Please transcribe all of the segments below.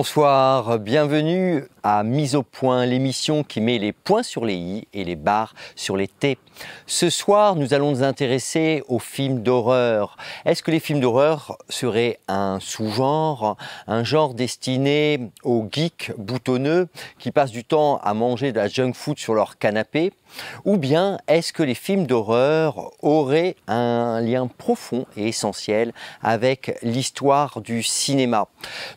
Bonsoir, bienvenue à Mise au point, l'émission qui met les points sur les i et les barres sur les t. Ce soir, nous allons nous intéresser aux films d'horreur. Est-ce que les films d'horreur seraient un sous-genre, un genre destiné aux geeks boutonneux qui passent du temps à manger de la junk food sur leur canapé ou bien est-ce que les films d'horreur auraient un lien profond et essentiel avec l'histoire du cinéma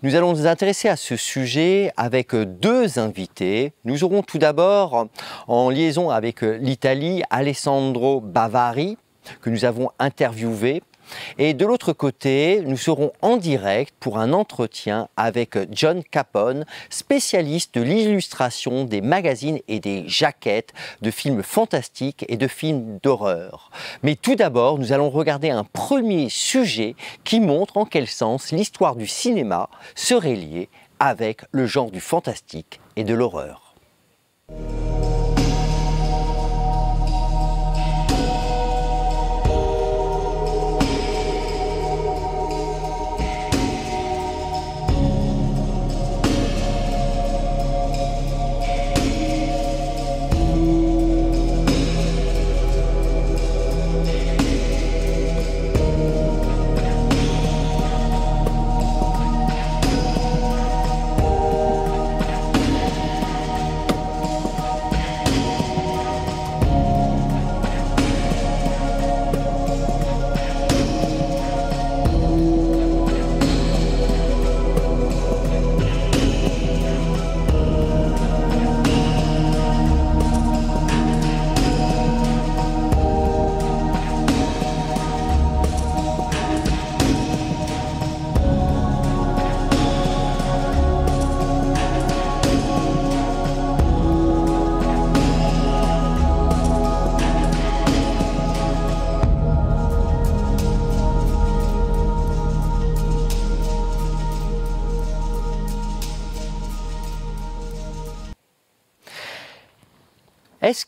Nous allons nous intéresser à ce sujet avec deux invités. Nous aurons tout d'abord, en liaison avec l'Italie, Alessandro Bavari, que nous avons interviewé et de l'autre côté, nous serons en direct pour un entretien avec John Capone, spécialiste de l'illustration des magazines et des jaquettes de films fantastiques et de films d'horreur. Mais tout d'abord, nous allons regarder un premier sujet qui montre en quel sens l'histoire du cinéma serait liée avec le genre du fantastique et de l'horreur.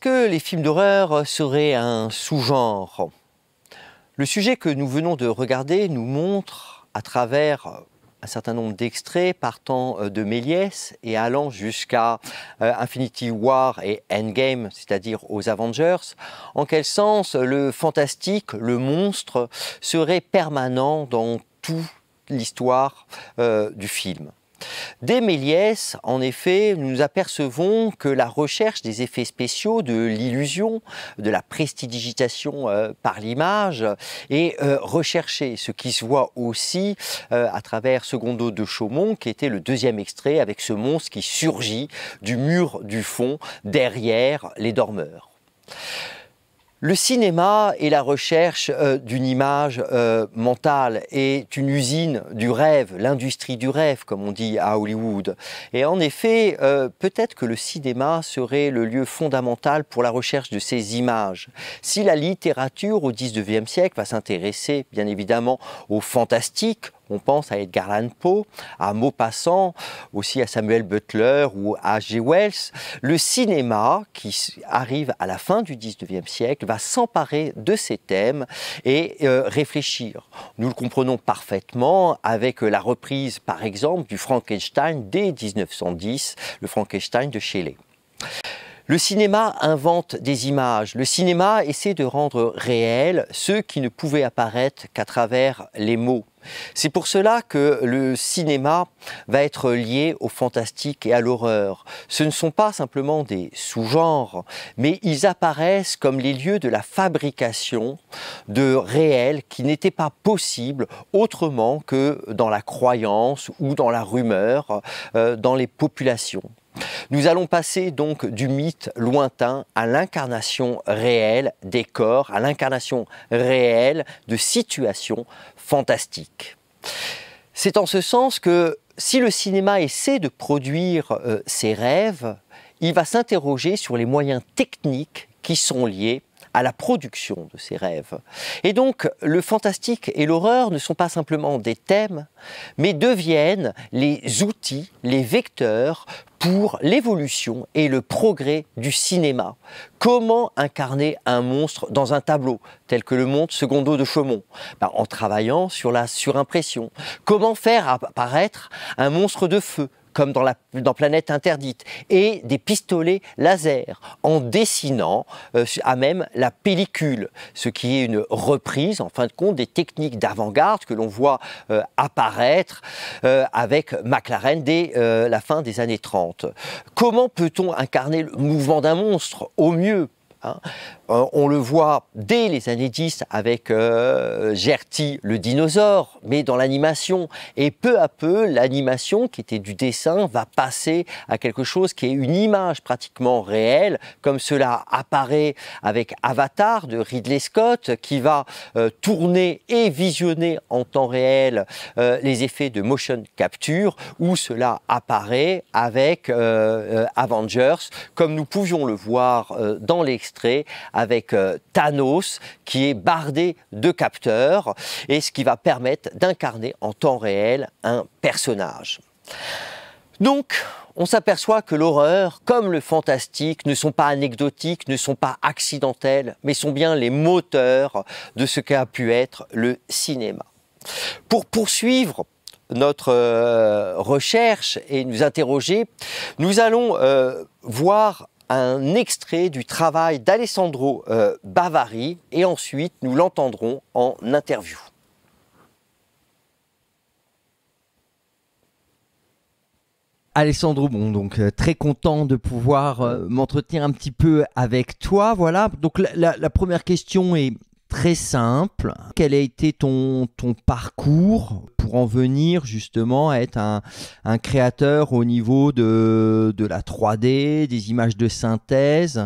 que les films d'horreur seraient un sous-genre Le sujet que nous venons de regarder nous montre, à travers euh, un certain nombre d'extraits partant euh, de Méliès et allant jusqu'à euh, Infinity War et Endgame, c'est-à-dire aux Avengers, en quel sens le fantastique, le monstre, serait permanent dans toute l'histoire du film. Dès Méliès, en effet, nous apercevons que la recherche des effets spéciaux, de l'illusion, de la prestidigitation euh, par l'image est euh, recherchée, ce qui se voit aussi euh, à travers Secondo de Chaumont, qui était le deuxième extrait avec ce monstre qui surgit du mur du fond derrière les dormeurs. Le cinéma est la recherche euh, d'une image euh, mentale est une usine du rêve, l'industrie du rêve, comme on dit à Hollywood. Et en effet, euh, peut-être que le cinéma serait le lieu fondamental pour la recherche de ces images. Si la littérature au 19e siècle va s'intéresser, bien évidemment, au fantastique, on pense à Edgar Allan Poe, à Maupassant, aussi à Samuel Butler ou à G. Wells. Le cinéma, qui arrive à la fin du XIXe siècle, va s'emparer de ces thèmes et euh, réfléchir. Nous le comprenons parfaitement avec euh, la reprise, par exemple, du Frankenstein dès 1910, le Frankenstein de Shelley. Le cinéma invente des images. Le cinéma essaie de rendre réels ceux qui ne pouvaient apparaître qu'à travers les mots. C'est pour cela que le cinéma va être lié au fantastique et à l'horreur. Ce ne sont pas simplement des sous-genres, mais ils apparaissent comme les lieux de la fabrication de réels qui n'étaient pas possibles autrement que dans la croyance ou dans la rumeur, euh, dans les populations. Nous allons passer donc du mythe lointain à l'incarnation réelle des corps, à l'incarnation réelle de situations fantastiques. C'est en ce sens que si le cinéma essaie de produire euh, ses rêves, il va s'interroger sur les moyens techniques qui sont liés à la production de ses rêves. Et donc, le fantastique et l'horreur ne sont pas simplement des thèmes, mais deviennent les outils, les vecteurs pour l'évolution et le progrès du cinéma. Comment incarner un monstre dans un tableau, tel que le monde Secondo de Chaumont bah, En travaillant sur la surimpression. Comment faire apparaître un monstre de feu comme dans, la, Planète Interdite, et des pistolets laser en dessinant euh, à même la pellicule, ce qui est une reprise en fin de compte des techniques d'avant-garde que l'on voit euh, apparaître euh, avec McLaren dès la fin des années 30. Comment peut-on incarner le mouvement d'un monstre au mieux hein, euh, on le voit dès les années 10 avec euh, Gertie le dinosaure, mais dans l'animation. Et peu à peu, l'animation qui était du dessin va passer à quelque chose qui est une image pratiquement réelle, comme cela apparaît avec Avatar de Ridley Scott, qui va euh, tourner et visionner en temps réel les effets de motion capture, ou cela apparaît avec Avengers, comme nous pouvions le voir dans l'extrait avec euh, Thanos qui est bardé de capteurs et ce qui va permettre d'incarner en temps réel un personnage. Donc, on s'aperçoit que l'horreur, comme le fantastique, ne sont pas anecdotiques, ne sont pas accidentelles, mais sont bien les moteurs de ce qu'a pu être le cinéma. Pour poursuivre notre euh, recherche et nous interroger, nous allons euh, voir un extrait du travail d'Alessandro euh, Bavari et ensuite nous l'entendrons en interview. Alessandro, bon, donc euh, très content de pouvoir euh, m'entretenir un petit peu avec toi. Voilà. Donc la première question est très simple. Quel a été ton, parcours pour en venir justement à être un, créateur au niveau de, la 3D, des images de synthèse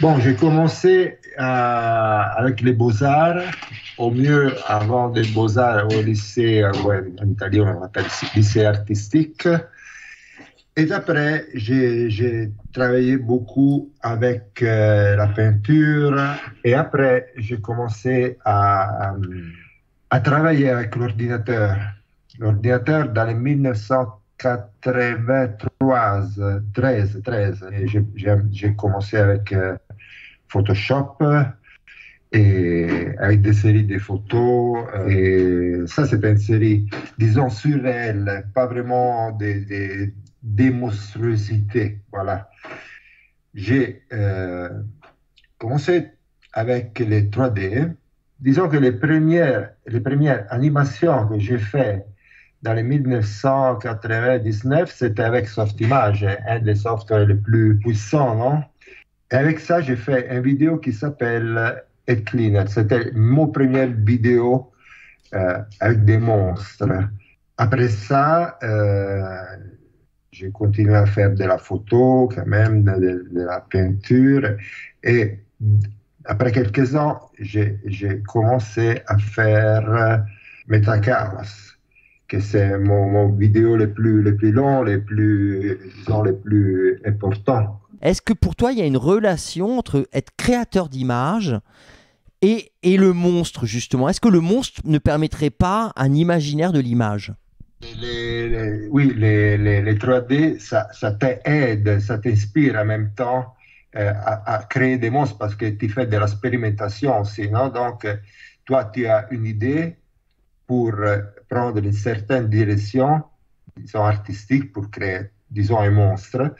Bon, j'ai commencé euh, avec les beaux-arts, au mieux avant des beaux-arts au lycée, euh, en Italie on lycée artistique. Et après, j'ai travaillé beaucoup avec euh, la peinture. Et après, j'ai commencé à, travailler avec l'ordinateur. L'ordinateur dans les 1993, 13, 13. J'ai commencé avec euh, Photoshop et avec des séries de photos. Et ça, c'était une série, disons, surréelle, pas vraiment des des monstruosités. Voilà. J'ai euh, commencé avec les 3D. Disons que les premières, les premières animations que j'ai faites dans les 1999, c'était avec Softimage, hein, un des softwares les plus puissants, non Et avec ça, j'ai fait une vidéo qui s'appelle et Cleaner. C'était mon premier vidéo euh, avec des monstres. Après ça, euh, j'ai continué à faire de la photo, quand même, de, la peinture. Et après quelques ans, j'ai commencé à faire euh, Metachaos, que c'est mon, vidéo le plus, le plus long, le plus, plus important. Est-ce que pour toi, il y a une relation entre être créateur d'images et, et le monstre, justement Est-ce que le monstre ne permettrait pas un imaginaire de l'image les, oui, les, 3D, ça, ça t'aide, ça t'inspire en même temps euh, à, créer des monstres parce que tu fais de la spérimentation aussi. Non Donc, euh, toi, tu as une idée pour euh, prendre une certaine direction, disons artistique, pour créer, disons, un monstre.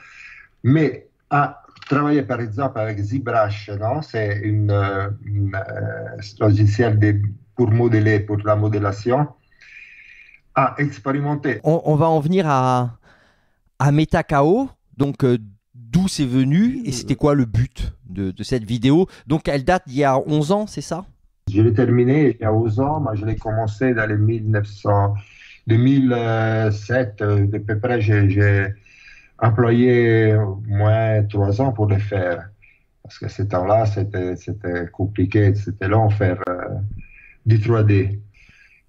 Mais à travailler, par exemple, avec ZBrush, non c'est une, un logiciel pour modeler, pour la modélisation à expérimenter. On, va en venir à, à donc euh, d'où c'est venu et c'était quoi le but de, cette vidéo Donc elle date d'il y a 11 ans, c'est ça Je l'ai terminé il y a 11 ans, moi je l'ai commencé dans les 1900, 2007, euh, De peu près j'ai employé moins 3 ans pour le faire. Parce que ces temps-là, c'était compliqué, c'était long faire euh, du 3D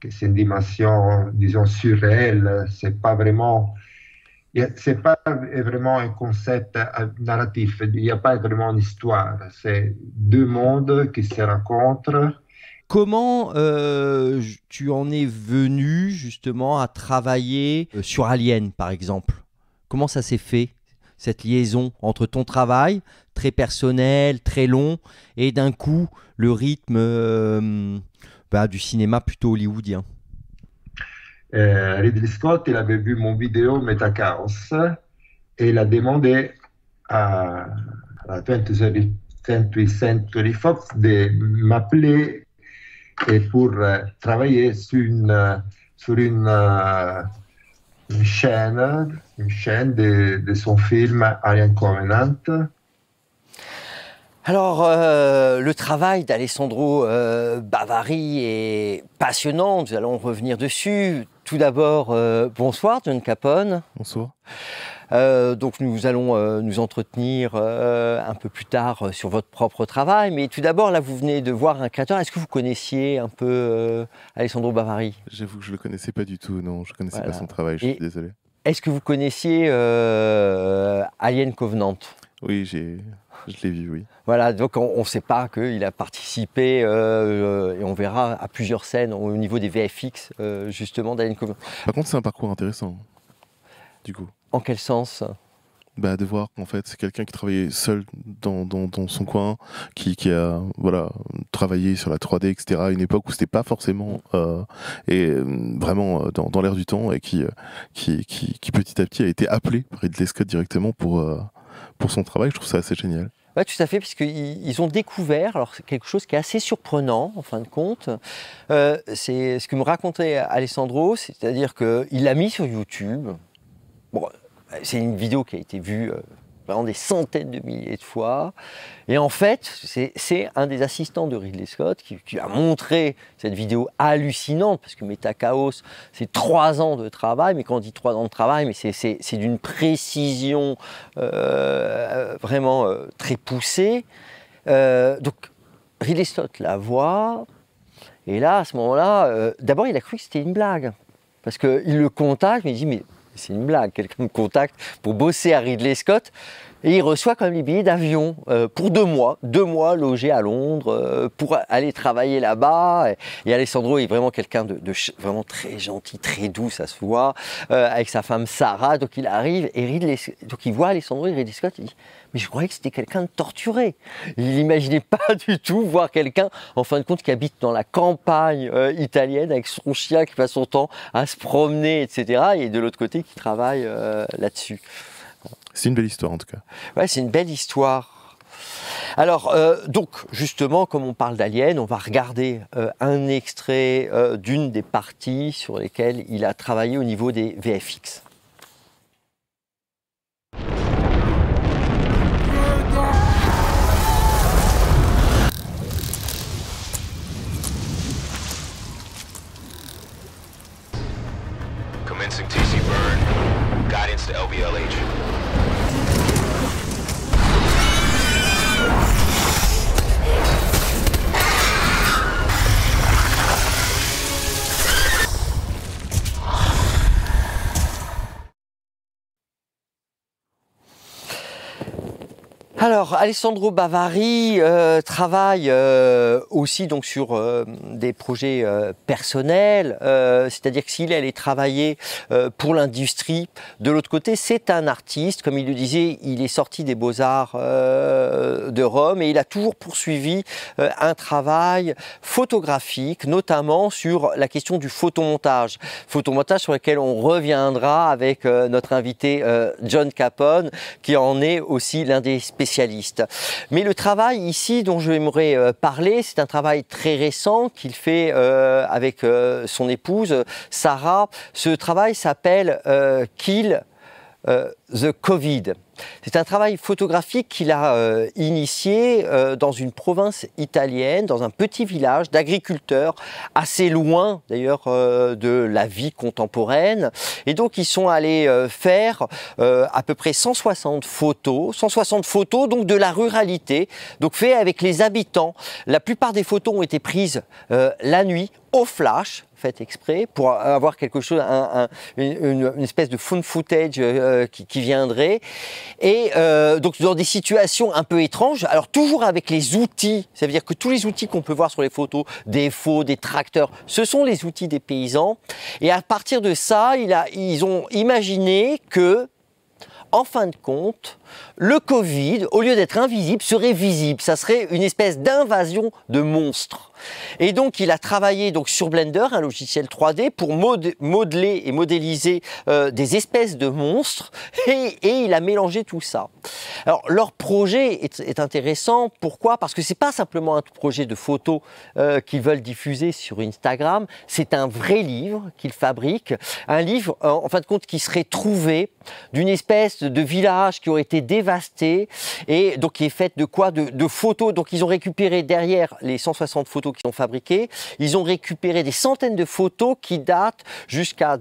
que c'est une dimension, disons, surréelle. C'est pas vraiment, c'est pas vraiment un concept euh, narratif. Il n'y a pas vraiment une histoire. C'est deux mondes qui se rencontrent. Comment euh, tu en es venu justement à travailler euh, sur Alien, par exemple Comment ça s'est fait cette liaison entre ton travail très personnel, très long, et d'un coup le rythme bah, du cinéma plutôt hollywoodien. Euh, Ridley Scott, il avait vu mon vidéo Metachaos et il a demandé à la 20th Century Fox de m'appeler pour euh, travailler sur une, euh, sur chaîne, de, de son film Alien Covenant alors, euh, le travail d'Alessandro euh, Bavari est passionnant, nous allons revenir dessus. Tout d'abord, euh, bonsoir John Capone. Bonsoir. donc nous allons nous entretenir un peu plus tard sur votre propre travail, mais tout d'abord là vous venez de voir un créateur. Est-ce que vous connaissiez un peu Alessandro Bavari J'avoue que je le connaissais pas du tout, non, je connaissais pas son travail, je suis désolé. Est-ce que vous connaissiez Alien Covenant Oui, j'ai je l'ai vu, oui. Voilà, donc on ne sait pas qu'il a participé, euh, euh, et on verra à plusieurs scènes au niveau des VFX, euh, justement, d'Alien Covenant. Par contre, c'est un parcours intéressant, du coup. En quel sens bah, de voir qu'en fait c'est quelqu'un qui travaillait seul dans, son coin, qui, a voilà travaillé sur la 3D etc. À une époque où c'était pas forcément et vraiment dans, l'air du temps et qui, qui, qui, petit à petit a été appelé par Ridley Scott directement pour pour son travail. Je trouve ça assez génial. Oui, tout à fait, puisqu'ils ont découvert alors, quelque chose qui est assez surprenant, en fin de compte. Euh, c'est ce que me racontait Alessandro, c'est-à-dire qu'il l'a mis sur YouTube. Bon, c'est une vidéo qui a été vue euh, des centaines de milliers de fois. Et en fait, c'est un des assistants de Ridley Scott qui, a montré cette vidéo hallucinante, parce que Meta Chaos, c'est trois ans de travail, mais quand on dit trois ans de travail, c'est d'une précision euh, vraiment euh, très poussée. Euh, donc, Ridley Scott la voit, et là, à ce moment-là, d'abord, il a cru que c'était une blague, parce qu'il le contacte, mais il dit, mais c'est une blague, quelqu'un me contacte pour bosser à Ridley Scott. Et il reçoit quand même les billets d'avion euh, pour deux mois, deux mois logé à Londres euh, pour aller travailler là-bas. Et, Alessandro est vraiment quelqu'un de, vraiment très gentil, très doux, ça se voit, euh, avec sa femme Sarah. Donc il arrive et Ridley, donc il voit Alessandro et Ridley Scott, il dit mais je croyais que c'était quelqu'un de torturé. Il n'imaginait pas du tout voir quelqu'un, en fin de compte, qui habite dans la campagne euh, italienne avec son chien qui passe son temps à se promener, etc. Et de l'autre côté, qui travaille euh, là-dessus. C'est une belle histoire en tout cas. Ouais, c'est une belle histoire. Alors, euh, donc, justement, comme on parle d'Alien, on va regarder un extrait d'une des parties sur lesquelles il a travaillé au niveau des VFX. Alors, Alessandro Bavari euh, travaille euh, aussi donc sur euh, des projets personnels, c'est-à-dire que s'il allait travailler pour l'industrie, de l'autre côté, c'est un artiste, comme il le disait, il est sorti des beaux-arts de Rome et il a toujours poursuivi un travail photographique, notamment sur la question du photomontage. Photomontage sur lequel on reviendra avec notre invité John Capone, qui en est aussi l'un des spécialistes mais le travail ici dont je aimerais euh, parler, c'est un travail très récent qu'il fait euh, avec euh, son épouse Sarah. Ce travail s'appelle Kill euh, the Covid. C'est un travail photographique qu'il a euh, initié euh, dans une province italienne, dans un petit village d'agriculteurs, assez loin d'ailleurs de la vie contemporaine. Et donc ils sont allés faire à peu près 160 photos, 160 photos donc de la ruralité, donc fait avec les habitants. La plupart des photos ont été prises la nuit au flash, fait exprès pour avoir quelque chose, une, espèce de phone footage euh, euh, qui, viendrait. Et euh, donc dans des situations un peu étranges, alors toujours avec les outils, ça veut dire que tous les outils qu'on peut voir sur les photos, des faux, des tracteurs, ce sont les outils des paysans. Et à partir de ça, ils ont imaginé que, en fin de compte, le Covid, au lieu d'être invisible, serait visible. Ça serait une espèce d'invasion de monstres. Et donc, il a travaillé donc sur Blender, un logiciel 3D, pour modeler et modéliser euh, des espèces de monstres, et, il a mélangé tout ça. Alors, leur projet est, intéressant. Pourquoi Parce que ce n'est pas simplement un projet de photos euh, qu'ils veulent diffuser sur Instagram. C'est un vrai livre qu'ils fabriquent, un livre en, en fin de compte qui serait trouvé d'une espèce de village qui aurait été dévastée et donc qui est faite de quoi de, photos. Donc ils ont récupéré derrière les 160 photos qu'ils ont fabriquées, ils ont récupéré des centaines de photos qui datent jusqu'à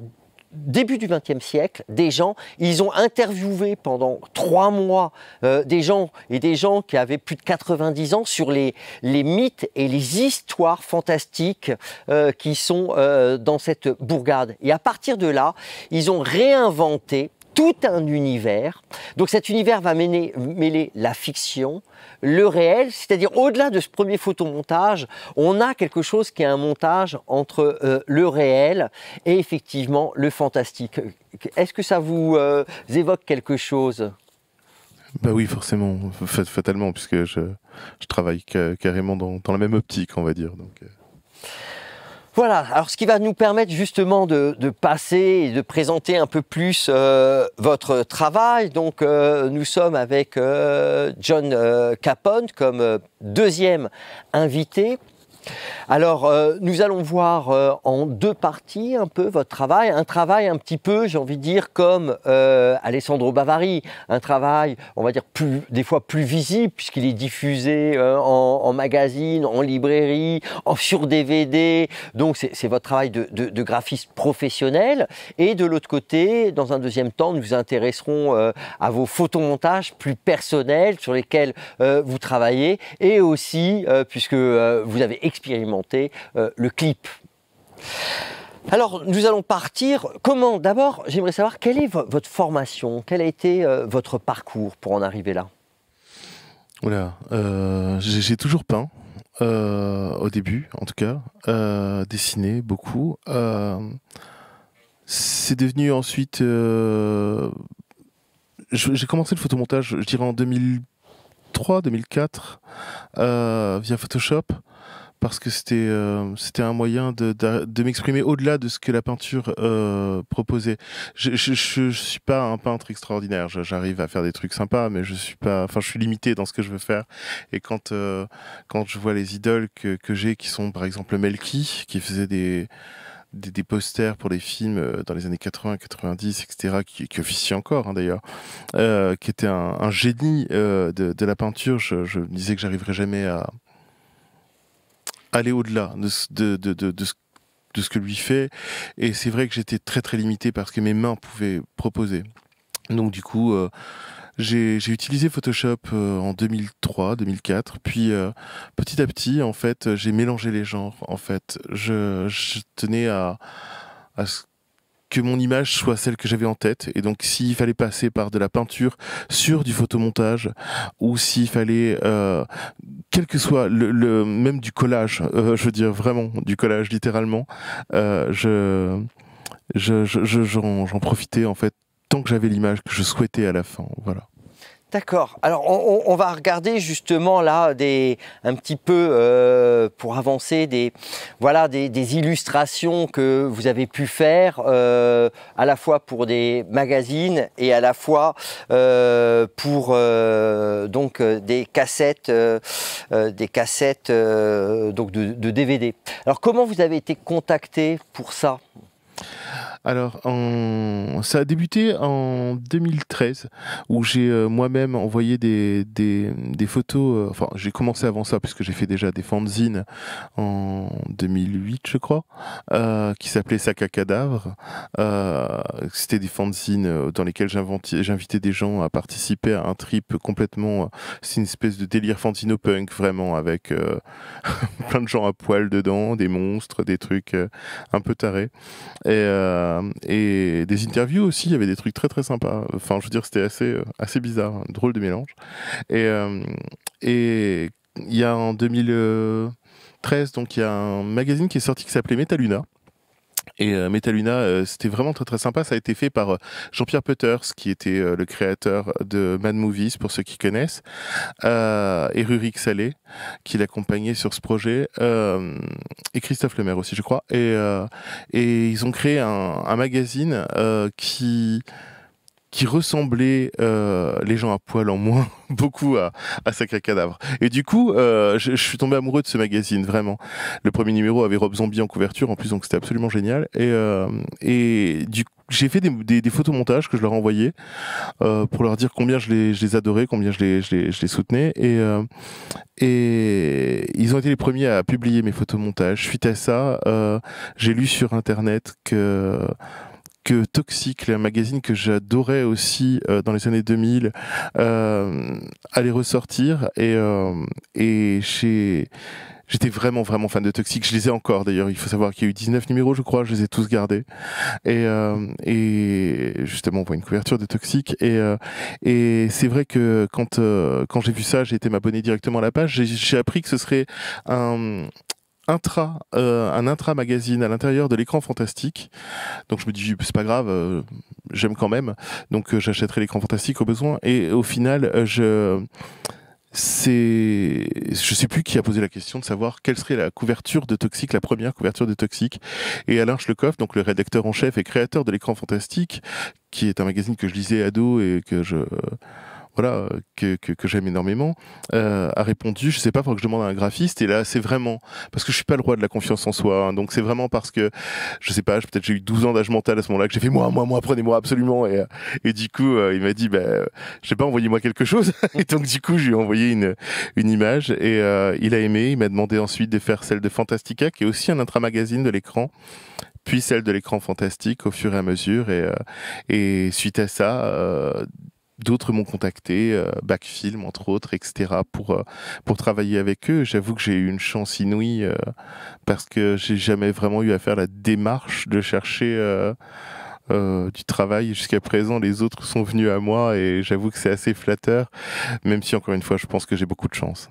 début du XXe siècle, des gens, ils ont interviewé pendant trois mois euh, des gens et des gens qui avaient plus de 90 ans sur les, les mythes et les histoires fantastiques euh, qui sont euh, dans cette bourgade. Et à partir de là, ils ont réinventé tout un univers. Donc cet univers va mêler, la fiction, le réel, c'est-à-dire au-delà de ce premier photomontage, on a quelque chose qui est un montage entre euh, le réel et effectivement le fantastique. Est-ce que ça vous euh, évoque quelque chose bah oui, forcément, fatalement, puisque je, travaille carrément dans, la même optique, on va dire. Donc. Euh. Voilà, alors ce qui va nous permettre justement de, passer et de présenter un peu plus euh, votre travail. Donc euh, nous sommes avec euh, John Capone comme deuxième invité. Alors, euh, nous allons voir euh, en deux parties un peu votre travail. Un travail un petit peu, j'ai envie de dire, comme euh, Alessandro Bavari. Un travail, on va dire, plus, des fois plus visible, puisqu'il est diffusé en, magazine, en librairie, en, sur DVD. Donc, c'est votre travail de, de, graphiste professionnel. Et de l'autre côté, dans un deuxième temps, nous vous intéresserons à vos photomontages plus personnels sur lesquels vous travaillez. Et aussi, puisque vous avez expérimenter euh, le clip. Alors, nous allons partir. Comment D'abord, j'aimerais savoir quelle est votre formation, quel a été euh, votre parcours pour en arriver là Voilà, euh, j'ai toujours peint, au début en tout cas, dessiné beaucoup. C'est devenu ensuite. j'ai commencé le photomontage, je dirais en 2003, 2004, via Photoshop parce que c'était euh, c'était un moyen de, m'exprimer au-delà de ce que la peinture euh, proposait. Je, je, suis pas un peintre extraordinaire, j'arrive à faire des trucs sympas, mais je suis pas, enfin je suis limité dans ce que je veux faire. Et quand euh, quand je vois les idoles que, que j'ai, qui sont par exemple Melky, qui faisait des des, posters pour les films dans les années 80, 90, etc., qui, qui officie encore hein, d'ailleurs, qui était un, génie de, la peinture. Je, je me disais que j'arriverais jamais à, aller au-delà de, de, ce que lui fait. Et c'est vrai que j'étais très très limité parce que mes mains pouvaient proposer. Donc du coup, euh, j'ai utilisé Photoshop euh, en 2003, 2004. Puis euh, petit à petit, en fait, j'ai mélangé les genres. En fait, je, tenais à, à ce que mon image soit celle que j'avais en tête. Et donc, s'il fallait passer par de la peinture sur du photomontage, ou s'il fallait, euh, quel que soit le, même du collage, euh, je veux dire vraiment du collage littéralement, euh, je j'en je, profitais en fait tant que j'avais l'image que je souhaitais à la fin. Voilà. D'accord. Alors on, va regarder justement là des un petit peu euh, pour avancer des voilà des, illustrations que vous avez pu faire euh, à la fois pour des magazines et à la fois euh, pour donc des cassettes des cassettes donc de, de DVD. Alors comment vous avez été contacté pour ça alors, en... ça a débuté en 2013, où j'ai euh, moi-même envoyé des, photos. Euh, enfin, j'ai commencé avant ça, puisque j'ai fait déjà des fanzines en 2008, je crois, euh, qui s'appelaient Sac à cadavre. C'était des fanzines dans lesquelles j'invitais des gens à participer à un trip complètement. C'est une espèce de délire fantino-punk, vraiment, avec plein de gens à poil dedans, des monstres, des trucs un peu tarés. Et. Euh, et des interviews aussi, il y avait des trucs très très sympas. Enfin, je veux dire, c'était assez, euh, assez bizarre, hein, drôle de mélange. Et, euh, et il y a en 2013, donc il y a un magazine qui est sorti qui s'appelait Metaluna. Et euh, Metaluna, euh, c'était vraiment très très sympa. Ça a été fait par euh, Jean-Pierre Peters, qui était le créateur de Mad Movies, pour ceux qui connaissent, et Rurik Salé, qui l'accompagnait sur ce projet, et Christophe Lemaire aussi, je crois. Et, et ils ont créé un, un magazine qui qui ressemblait euh, les gens à poil en moins beaucoup à, à Sacré Cadavre. Et du coup, euh, je, je, suis tombé amoureux de ce magazine, vraiment. Le premier numéro avait Rob Zombie en couverture en plus, donc c'était absolument génial. Et, euh, et du coup, j'ai fait des, des, des, photomontages que je leur envoyais euh, pour leur dire combien je les, je les adorais, combien je les, je les, je les soutenais. Et, euh, et ils ont été les premiers à publier mes photomontages. Suite à ça, euh, j'ai lu sur Internet que que Toxic, le magazine que j'adorais aussi euh, dans les années 2000, euh, allait ressortir. Et, euh, et J'étais vraiment, vraiment fan de Toxic. Je les ai encore, d'ailleurs. Il faut savoir qu'il y a eu 19 numéros, je crois. Je les ai tous gardés. Et, euh, et justement, on voit une couverture de Toxic. Et, euh, et c'est vrai que quand, euh, quand j'ai vu ça, j'ai été m'abonner directement à la page. J'ai appris que ce serait un, intra, euh, un intra-magazine à l'intérieur de l'écran fantastique. Donc je me dis, c'est pas grave, euh, j'aime quand même. Donc euh, j'achèterai l'écran fantastique au besoin. Et au final, je c'est je sais plus qui a posé la question de savoir quelle serait la couverture de Toxique, la première couverture de Toxique. Et Alain Schlekoff, donc le rédacteur en chef et créateur de l'écran fantastique, qui est un magazine que je lisais ado et que je voilà, que, que, j'aime énormément, euh, a répondu, je sais pas, il que je demande à un graphiste. Et là, c'est vraiment parce que je suis pas le roi de la confiance en soi. Hein. donc c'est vraiment parce que, je sais pas, peut-être j'ai eu 12 ans d'âge mental à ce moment-là que j'ai fait moi, moi, moi, prenez-moi absolument. Et, euh, et du coup, euh, il m'a dit, ben, bah, je sais pas, envoyez-moi quelque chose. et donc du coup, je lui ai envoyé une, une image et il a aimé. Il m'a demandé ensuite de faire celle de Fantastica, qui est aussi un intramagazine de l'écran puis celle de l'écran fantastique au fur et à mesure. Et, et suite à ça, euh, d'autres m'ont contacté, euh, Backfilm entre autres, etc., pour, euh, pour travailler avec eux. J'avoue que j'ai eu une chance inouïe euh, parce que j'ai jamais vraiment eu à faire la démarche de chercher du travail. Jusqu'à présent, les autres sont venus à moi et j'avoue que c'est assez flatteur, même si encore une fois, je pense que j'ai beaucoup de chance.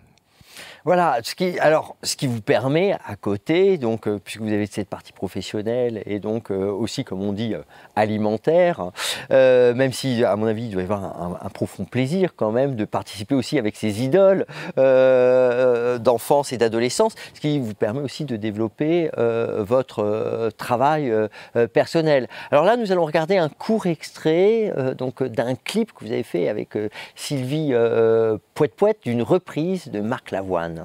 Voilà, ce qui, alors, ce qui vous permet à côté, donc, euh, puisque vous avez cette partie professionnelle et donc euh, aussi, comme on dit, euh, alimentaire, même si, à mon avis, il doit y avoir un, profond plaisir quand même de participer aussi avec ces idoles d'enfance et d'adolescence, ce qui vous permet aussi de développer votre travail personnel. Alors là, nous allons regarder un court extrait donc d'un clip que vous avez fait avec Sylvie Poète Poète, d'une reprise de Marc Lavoine.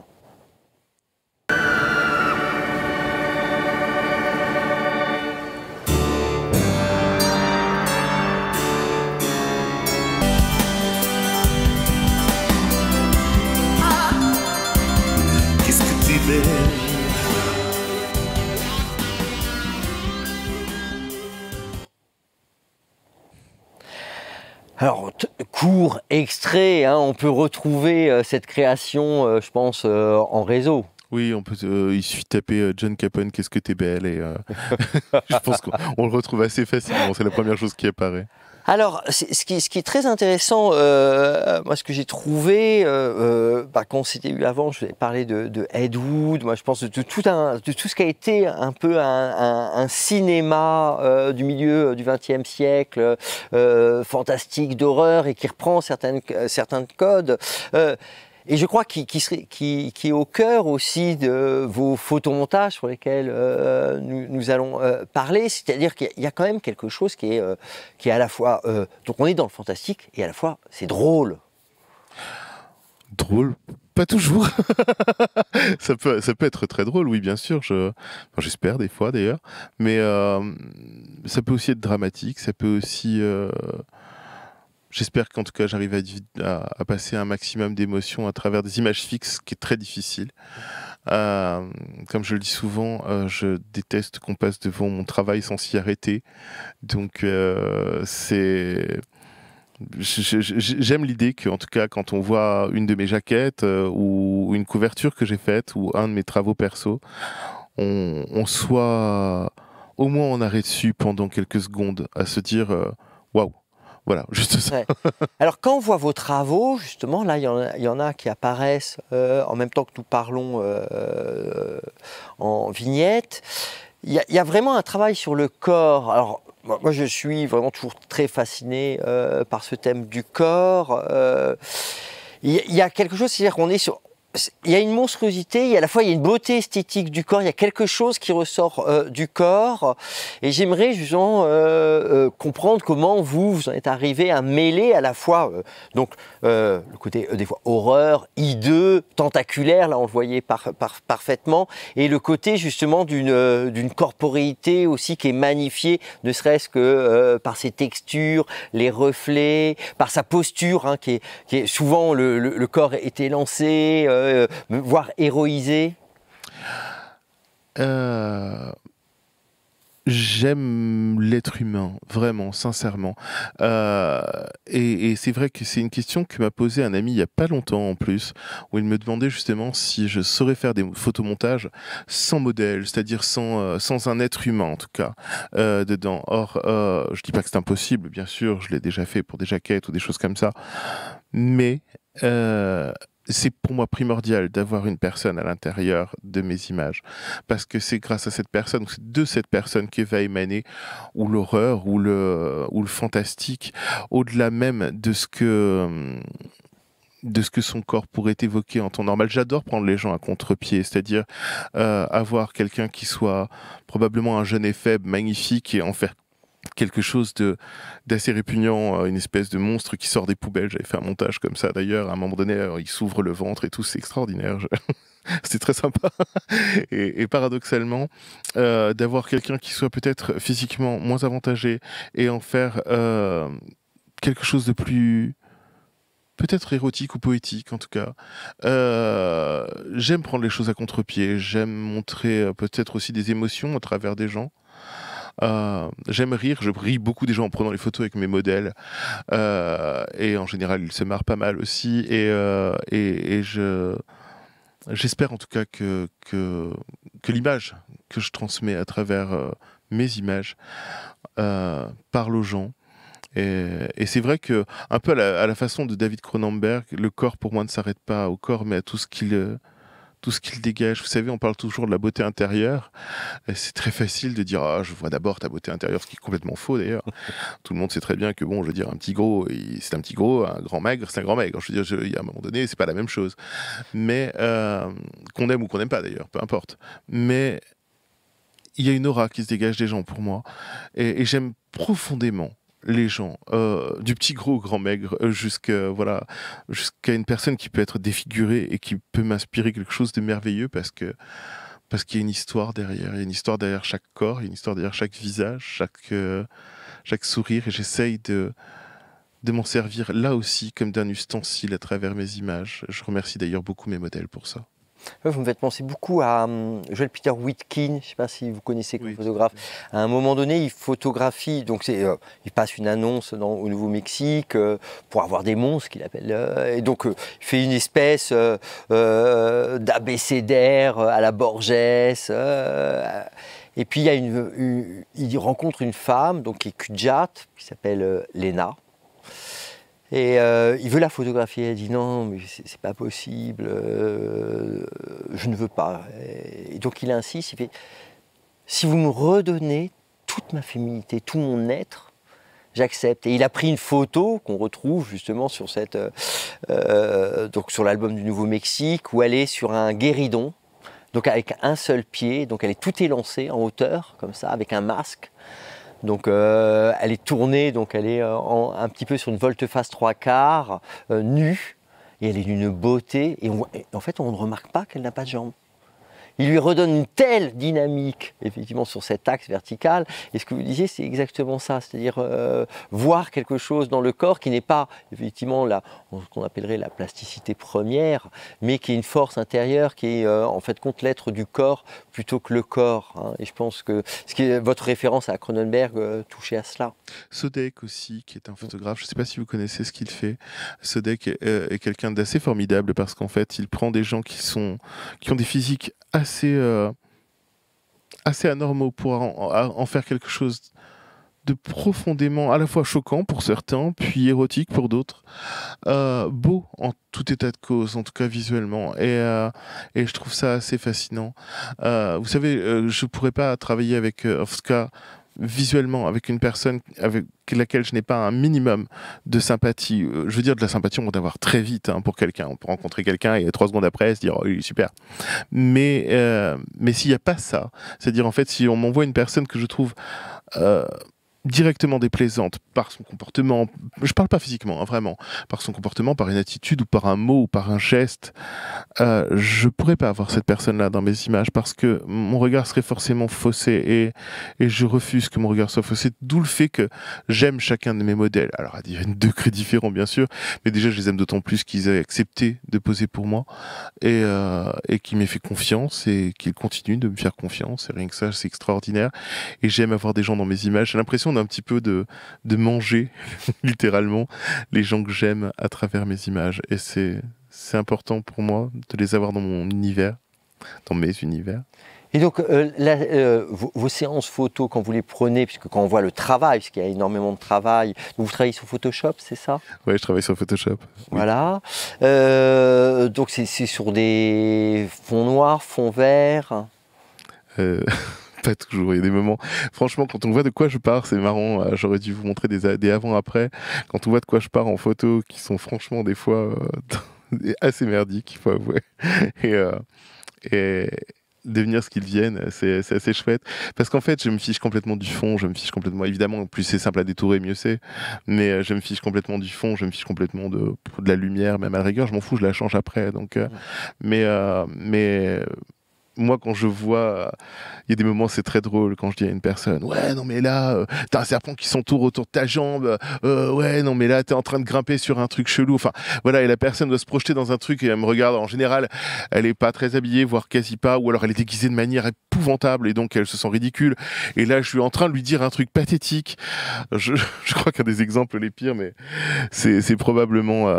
Alors, court, extrait, hein, on peut retrouver euh, cette création, euh, je pense, euh, en réseau. Oui, on peut, il suffit de taper John Capone, qu'est-ce que t'es belle, et je pense qu'on le retrouve assez facilement, c'est la première chose qui apparaît. Alors, ce qui, ce qui, est très intéressant, euh, euh, moi, ce que j'ai trouvé, euh, euh bah, c'était avant, je vous ai parlé de, de Ed Wood, moi, je pense de, tout, un, de tout ce qui a été un peu un, cinéma du milieu du XXe siècle, fantastique, d'horreur, et qui reprend certaines, certains codes et je crois qui, serait, qui, est au cœur aussi de vos photomontages sur lesquels euh, nous, allons euh, parler, c'est-à-dire qu'il y a quand même quelque chose qui est, euh, qui est à la fois... donc on est dans le fantastique et à la fois c'est drôle. Drôle pas toujours. ça, peut, ça peut être très drôle, oui, bien sûr. Je, j'espère des fois d'ailleurs. Mais ça peut aussi être dramatique, ça peut aussi J'espère qu'en tout cas, j'arrive à, passer un maximum d'émotions à travers des images fixes, qui est très difficile. Euh, comme je le dis souvent, euh, je déteste qu'on passe devant mon travail sans s'y arrêter. Donc, euh, c'est. J'aime l'idée que, en tout cas, quand on voit une de mes jaquettes ou une couverture que j'ai faite ou un de mes travaux perso, on, soit au moins en arrêt dessus pendant quelques secondes à se dire waouh, voilà, juste ça. Alors, quand on voit vos travaux, justement, là, il y, en a qui apparaissent euh, en même temps que nous parlons euh, euh, en vignette. Il y, a vraiment un travail sur le corps. Alors, moi, je suis vraiment toujours très fasciné par ce thème du corps. Il y a quelque chose, c'est-à-dire qu'on est sur, il y a une monstruosité, il y a à la fois il y a une beauté esthétique du corps, il y a quelque chose qui ressort euh, du corps. Et j'aimerais justement euh, euh, comprendre comment vous vous en êtes arrivé à mêler à la fois donc le côté des fois horreur, hideux, tentaculaire, là on le voyait par, parfaitement, et le côté justement d'une d'une corporéité aussi qui est magnifiée, ne serait-ce que par ses textures, les reflets, par sa posture, hein, qui, est, qui est souvent le, le, le corps est élancé euh, voire héroïsé euh, J'aime l'être humain, vraiment, sincèrement. Euh, et, c'est vrai que c'est une question que m'a posé un ami il n'y a pas longtemps en plus, où il me demandait justement si je saurais faire des photomontages sans modèle, c'est-à-dire sans, euh, sans un être humain en tout cas, dedans. Or, euh, je dis pas que c'est impossible, bien sûr, je l'ai déjà fait pour des jaquettes ou des choses comme ça, mais c'est pour moi primordial d'avoir une personne à l'intérieur de mes images. Parce que c'est grâce à cette personne, de cette personne que va émaner ou l'horreur ou le, ou le fantastique, au-delà même de ce que hum, de ce que son corps pourrait évoquer en temps normal. J'adore prendre les gens à contre-pied, c'est-à-dire euh, avoir quelqu'un qui soit probablement un jeune et faible, magnifique, et en faire quelque chose de d'assez répugnant, euh, une espèce de monstre qui sort des poubelles. J'avais fait un montage comme ça d'ailleurs. À un moment donné, euh, il s'ouvre le ventre et tout, c'est extraordinaire. C'est très sympa. Et, paradoxalement, euh, d'avoir quelqu'un qui soit peut-être physiquement moins avantagé et en faire quelque chose de plus peut-être érotique ou poétique en tout cas. j'aime prendre les choses à contre-pied, j'aime montrer peut-être aussi des émotions à travers des gens. Euh, j'aime rire, je ris beaucoup des gens en prenant les photos avec mes modèles. Euh, et en général, ils se marrent pas mal aussi. Et, euh, je. J'espère en tout cas que, que, l'image que je transmets à travers mes images parle aux gens. Et, c'est vrai que, un peu à la, à la façon de David Cronenberg, le corps pour moi ne s'arrête pas au corps, mais à tout ce qu'il tout ce qu'il dégage. Vous savez, on parle toujours de la beauté intérieure. C'est très facile de dire ah, je vois d'abord ta beauté intérieure, ce qui est complètement faux d'ailleurs. tout le monde sait très bien que bon, je veux dire, un petit gros, c'est un petit gros, un grand maigre, c'est un grand maigre. Je veux dire, il un moment donné, c'est pas la même chose. Mais euh, qu'on aime ou qu'on n'aime pas d'ailleurs, peu importe. Mais il y a une aura qui se dégage des gens pour moi, et j'aime profondément les gens, euh, du petit gros au grand maigre, euh, jusqu'à euh, voilà, jusqu'à une personne qui peut être défigurée et qui peut m'inspirer quelque chose de merveilleux parce que parce qu'il y a une histoire derrière, il y a une histoire derrière chaque corps, il y a une histoire derrière chaque visage, chaque chaque sourire et j'essaye de de m'en servir là aussi comme d'un ustensile à travers mes images. Je remercie d'ailleurs beaucoup mes modèles pour ça vous me faites penser beaucoup à hum, Joël Joel Peter Whitkin, je ne sais pas si vous connaissez comme photographe. À un moment donné, il photographie, donc euh, il passe une annonce au Nouveau-Mexique euh, pour avoir des monstres qu'il appelle. Euh, et donc, il fait une espèce d'abécédaire à la Borgès. et puis, il, y rencontre une femme, donc qui est Kudjat, qui s'appelle Lena. Et euh, il veut la photographier. Elle dit non, mais c'est pas possible, euh, je ne veux pas. Et donc il insiste. Il fait si vous me redonnez toute ma féminité, tout mon être, j'accepte. Et il a pris une photo qu'on retrouve justement sur euh, sur l'album du Nouveau-Mexique où elle est sur un guéridon, donc avec un seul pied. Donc elle est tout élancée en hauteur comme ça, avec un masque. Donc euh, elle est tournée, donc elle est euh, un petit peu sur une volte-face trois quarts, euh, nue, et elle est d'une beauté, et en fait on ne remarque pas qu'elle n'a pas de jambes il lui redonne une telle dynamique, effectivement, sur cet axe vertical. Et ce que vous disiez, c'est exactement ça, c'est-à-dire euh, voir quelque chose dans le corps qui n'est pas, effectivement, la, ce qu'on appellerait la plasticité première, mais qui est une force intérieure, qui est euh, en fait contre l'être du corps plutôt que le corps. Hein. Et je pense que ce qui est, votre référence à Cronenberg euh, touchait à cela. Sodek aussi, qui est un photographe, je ne sais pas si vous connaissez ce qu'il fait. Sodek est, quelqu'un d'assez formidable parce qu'en fait, il prend des gens qui, sont, qui ont des physiques assez assez, euh, assez anormaux pour en, faire quelque chose de profondément à la fois choquant pour certains, puis érotique pour d'autres, euh, beau en tout état de cause, en tout cas visuellement. Et, euh, et je trouve ça assez fascinant. vous savez, je pourrais pas travailler avec Oscar visuellement avec une personne avec laquelle je n'ai pas un minimum de sympathie, euh, je veux dire de la sympathie, on peut avoir très vite hein, pour quelqu'un. On peut rencontrer quelqu'un et trois secondes après se dire oh, il est super. Mais, euh, mais s'il n'y a pas ça, c'est-à-dire en fait, si on m'envoie une personne que je trouve. Euh, directement déplaisante par son comportement, je parle pas physiquement, hein, vraiment, par son comportement, par une attitude ou par un mot ou par un geste, euh, je pourrais pas avoir cette personne-là dans mes images parce que mon regard serait forcément faussé et, et je refuse que mon regard soit faussé, d'où le fait que j'aime chacun de mes modèles. Alors à une degré différents bien sûr, mais déjà je les aime d'autant plus qu'ils aient accepté de poser pour moi et, euh, et qu'ils m'aient fait confiance et qu'ils continuent de me faire confiance et rien que ça c'est extraordinaire et j'aime avoir des gens dans mes images, j'ai l'impression un petit peu de, de manger, littéralement, les gens que j'aime à travers mes images. Et c'est important pour moi de les avoir dans mon univers, dans mes univers. Et donc, euh, euh, vos, séances photo, quand vous les prenez, puisque quand on voit le travail, parce qu'il y a énormément de travail, vous travaillez sur Photoshop, c'est ça Oui, je travaille sur Photoshop. Voilà. Euh, donc, c'est sur des fonds noirs, fonds verts toujours. Il y a des moments. Franchement, quand on voit de quoi je pars, c'est marrant. Euh, j'aurais dû vous montrer des, avant-après. Quand on voit de quoi je pars en photo, qui sont franchement des fois euh, assez merdiques, il faut avouer. Et, euh, devenir ce qu'ils viennent, c'est assez chouette. Parce qu'en fait, je me fiche complètement du fond, je me fiche complètement. Évidemment, plus c'est simple à détourer, mieux c'est. Mais je me fiche complètement du fond, je me fiche complètement de, la lumière, même à la rigueur, je m'en fous, je la change après. Donc, mais, mais moi, quand je vois, euh, il y a des moments, c'est très drôle quand je dis à une personne, ouais, non, mais là, euh, t'as un serpent qui s'entoure autour de ta jambe, euh, ouais, non, mais là, t'es en train de grimper sur un truc chelou. Enfin, voilà, et la personne doit se projeter dans un truc et elle me regarde. En général, elle est pas très habillée, voire quasi pas, ou alors elle est déguisée de manière épouvantable et donc elle se sent ridicule. Et là, je suis en train de lui dire un truc pathétique. Je, je crois qu'un des exemples les pires, mais c'est probablement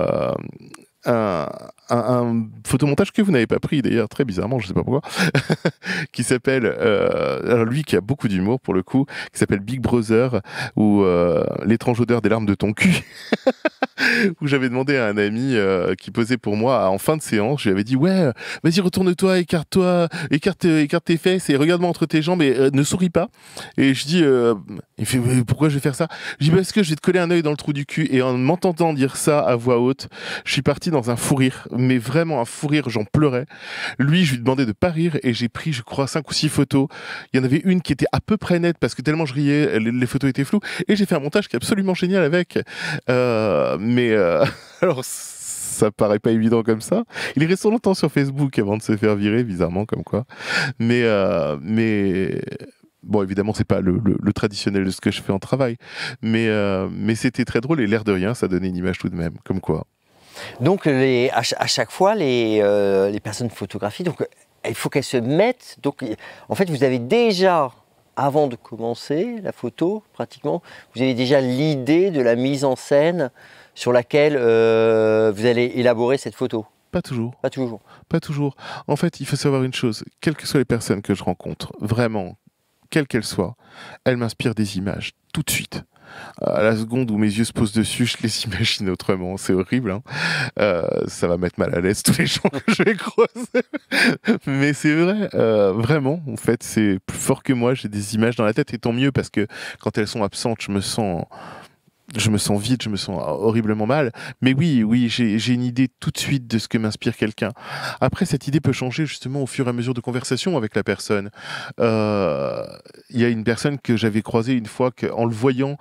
un, photomontage que vous n'avez pas pris d'ailleurs très bizarrement, je sais pas pourquoi, qui s'appelle euh, lui qui a beaucoup d'humour pour le coup, qui s'appelle Big Brother ou euh, l'étrange odeur des larmes de ton cul. où j'avais demandé à un ami euh, qui posait pour moi en fin de séance, je lui avais dit ouais, euh, vas-y retourne-toi, écarte-toi, écarte, écarte tes fesses et regarde-moi entre tes jambes et euh, ne souris pas. Et je dis, il fait pourquoi je vais faire ça Je dis parce que je vais te coller un œil dans le trou du cul. Et en m'entendant dire ça à voix haute, je suis parti dans un fou rire, mais vraiment un fou rire, j'en pleurais. Lui, je lui demandais de pas rire et j'ai pris, je crois, cinq ou six photos. Il y en avait une qui était à peu près nette parce que tellement je riais, les, photos étaient floues. Et j'ai fait un montage qui est absolument génial avec. Mais euh, alors, ça paraît pas évident comme ça. Il est resté longtemps sur Facebook avant de se faire virer, bizarrement, comme quoi. Mais, euh, mais bon, évidemment, c'est pas le, traditionnel de ce que je fais en travail. Mais, euh, mais c'était très drôle et l'air de rien, ça donnait une image tout de même, comme quoi. Donc, les, à, chaque fois, les, euh, les personnes photographiées, donc, il faut qu'elles se mettent. Donc, en fait, vous avez déjà avant de commencer la photo, pratiquement, vous avez déjà l'idée de la mise en scène sur laquelle euh, vous allez élaborer cette photo Pas toujours. Pas toujours. Pas toujours. En fait, il faut savoir une chose, quelles que soient les personnes que je rencontre, vraiment, quelles qu'elles soient, elles m'inspirent des images, tout de suite. À la seconde où mes yeux se posent dessus, je les imagine autrement. C'est horrible. Hein. Euh, ça va mettre mal à l'aise tous les gens que je vais croiser. Mais c'est vrai, euh, vraiment. En fait, c'est plus fort que moi. J'ai des images dans la tête et tant mieux parce que quand elles sont absentes, je me sens je me sens vide, je me sens horriblement mal. Mais oui, oui, j'ai une idée tout de suite de ce que m'inspire quelqu'un. Après, cette idée peut changer justement au fur et à mesure de conversation avec la personne. Euh, il y a une personne que j'avais croisée une fois qu'en en le voyant,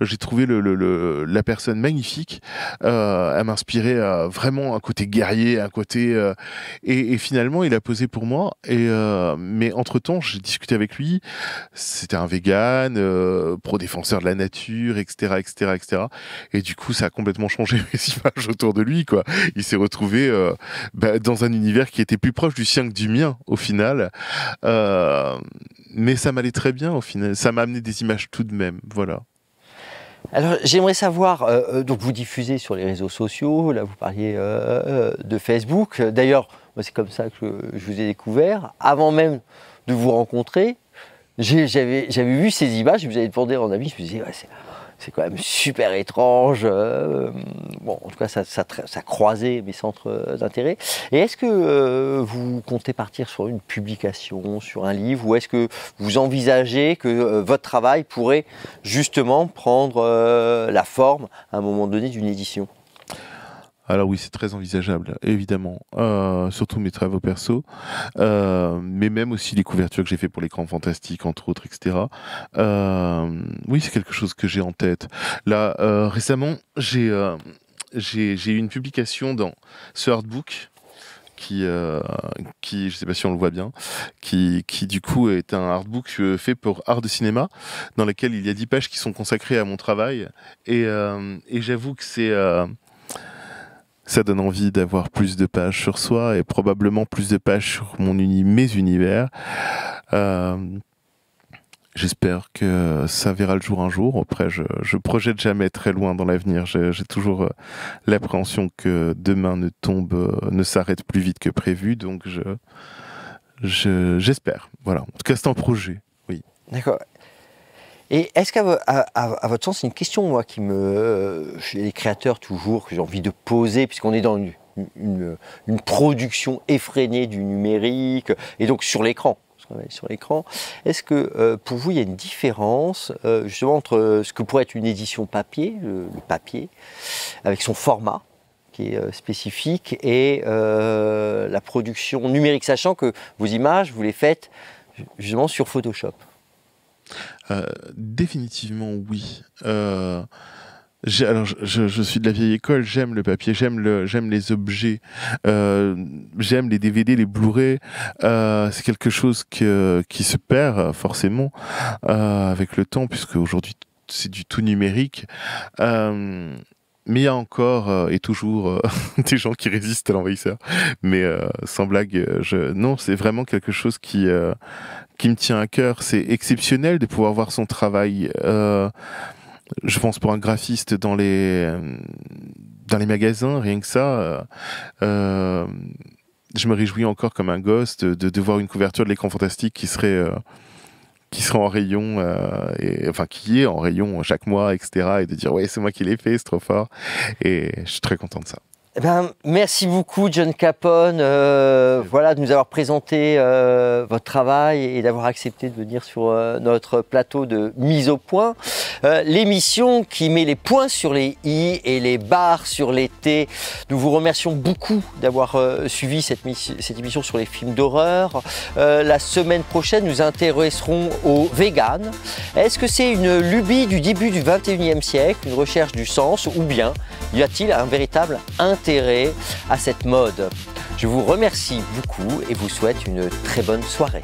j'ai trouvé le, la personne magnifique. Euh, elle m'inspirait euh, vraiment un côté guerrier, un côté. Euh, et, et, finalement, il a posé pour moi. Et mais entre temps, j'ai discuté avec lui. C'était un vegan, pro défenseur de la nature, etc., etc etc., Et du coup, ça a complètement changé mes images autour de lui, quoi. Il s'est retrouvé euh, bah, dans un univers qui était plus proche du sien que du mien, au final. Euh, mais ça m'allait très bien, au final. Ça m'a amené des images tout de même, voilà. Alors, j'aimerais savoir, euh, donc vous diffusez sur les réseaux sociaux, là vous parliez de Facebook. D'ailleurs, c'est comme ça que je vous ai découvert. Avant même de vous rencontrer, j'avais vu ces images, je vous avais demandé en avis. je me disais, ouais, c'est c'est quand même super étrange. Euh, bon, en tout cas, ça, croisait mes centres euh, d'intérêt. Et est-ce que euh, vous comptez partir sur une publication, sur un livre, ou est-ce que vous envisagez que votre travail pourrait justement prendre la forme à un moment donné d'une édition alors oui, c'est très envisageable, évidemment. Euh, surtout mes travaux perso, euh, mais même aussi les couvertures que j'ai fait pour l'écran fantastique, entre autres, etc. Euh, oui, c'est quelque chose que j'ai en tête. Là, récemment, j'ai eu une publication dans ce hardbook qui, euh, qui je sais pas si on le voit bien, qui, qui du coup est un artbook fait pour Art de Cinéma, dans lequel il y a 10 pages qui sont consacrées à mon travail. Et, et j'avoue que c'est ça donne envie d'avoir plus de pages sur soi et probablement plus de pages sur mon uni mes univers. Euh, j'espère que ça verra le jour un jour. Après, je, je projette jamais très loin dans l'avenir. J'ai toujours euh, l'appréhension que demain ne tombe, euh, ne s'arrête plus vite que prévu. Donc, je, j'espère. voilà. En tout cas, c'est un projet. Oui. D'accord. Et est-ce qu'à votre sens, c'est une question moi, qui me, les créateurs toujours, que j'ai envie de poser, puisqu'on est dans une, production effrénée du numérique, et donc sur l'écran sur l'écran. Est-ce que euh, pour vous, il y a une différence euh, justement entre euh, ce que pourrait être une édition papier, le, papier, avec son format, qui est spécifique et la production numérique, sachant que vos images, vous les faites justement sur Photoshop. Euh, définitivement oui. Euh, alors, je, suis de la vieille école, j'aime le papier, j'aime le, les objets, euh, j'aime les DVD, les Blu-ray. c'est quelque chose qui se perd forcément avec le temps, puisque aujourd'hui c'est du tout numérique. mais il y a encore et toujours des gens qui résistent à l'envahisseur. Mais sans blague, je... non, c'est vraiment quelque chose qui, qui me tient à cœur. C'est exceptionnel de pouvoir voir son travail. Euh, je pense pour un graphiste dans les euh, dans les magasins, rien que ça. Euh, je me réjouis encore comme un gosse de, de, voir une couverture de l'écran fantastique qui serait qui serait en rayon, et, enfin qui est en rayon chaque mois, etc. Et de dire ouais c'est moi qui l'ai fait, c'est trop fort. Et je suis très content de ça. Eh ben, merci beaucoup, John Capone, euh, voilà, de nous avoir présenté euh, votre travail et d'avoir accepté de venir sur euh, notre plateau de mise au point. L'émission qui met les points sur les i et les barres sur les t. Nous vous remercions beaucoup d'avoir suivi cette, cette, émission sur les films d'horreur. la semaine prochaine, nous intéresserons aux véganes. Est-ce que c'est une lubie du début du 21e siècle, une recherche du sens, ou bien y a-t-il un véritable intérêt à cette mode. Je vous remercie beaucoup et vous souhaite une très bonne soirée.